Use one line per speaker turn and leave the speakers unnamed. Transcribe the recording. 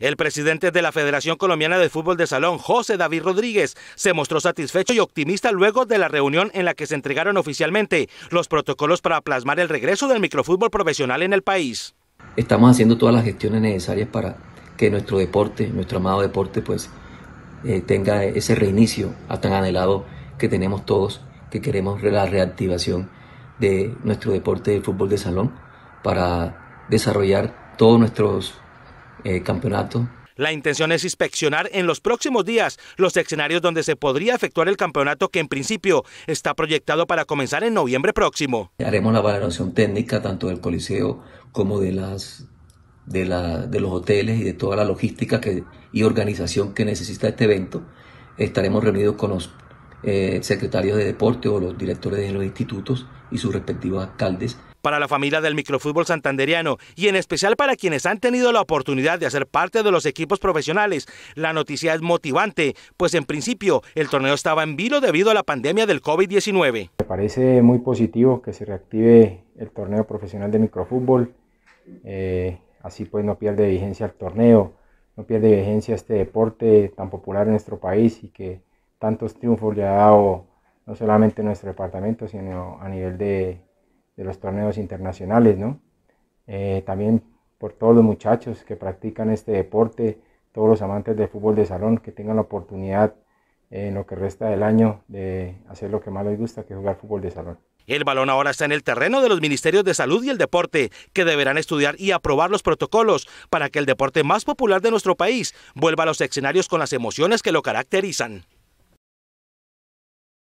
El presidente de la Federación Colombiana de Fútbol de Salón, José David Rodríguez, se mostró satisfecho y optimista luego de la reunión en la que se entregaron oficialmente los protocolos para plasmar el regreso del microfútbol profesional en el país.
Estamos haciendo todas las gestiones necesarias para que nuestro deporte, nuestro amado deporte, pues eh, tenga ese reinicio tan anhelado que tenemos todos, que queremos la reactivación de nuestro deporte de fútbol de salón para desarrollar todos nuestros eh, campeonato.
La intención es inspeccionar en los próximos días los escenarios donde se podría efectuar el campeonato que en principio está proyectado para comenzar en noviembre próximo.
Haremos la valoración técnica tanto del coliseo como de las de, la, de los hoteles y de toda la logística que, y organización que necesita este evento. Estaremos reunidos con los eh, secretarios de deporte o los directores de los institutos y sus respectivos alcaldes.
Para la familia del microfútbol santanderiano y en especial para quienes han tenido la oportunidad de hacer parte de los equipos profesionales, la noticia es motivante, pues en principio el torneo estaba en vilo debido a la pandemia del COVID-19.
Me parece muy positivo que se reactive el torneo profesional de microfútbol, eh, así pues no pierde vigencia el torneo, no pierde vigencia este deporte tan popular en nuestro país y que tantos triunfos ya ha dado no solamente en nuestro departamento, sino a nivel de, de los torneos internacionales, ¿no? Eh, también por todos los muchachos que practican este deporte, todos los amantes del fútbol de salón, que tengan la oportunidad eh, en lo que resta del año de hacer lo que más les gusta, que es jugar fútbol de salón.
El balón ahora está en el terreno de los ministerios de salud y el deporte, que deberán estudiar y aprobar los protocolos para que el deporte más popular de nuestro país vuelva a los escenarios con las emociones que lo caracterizan.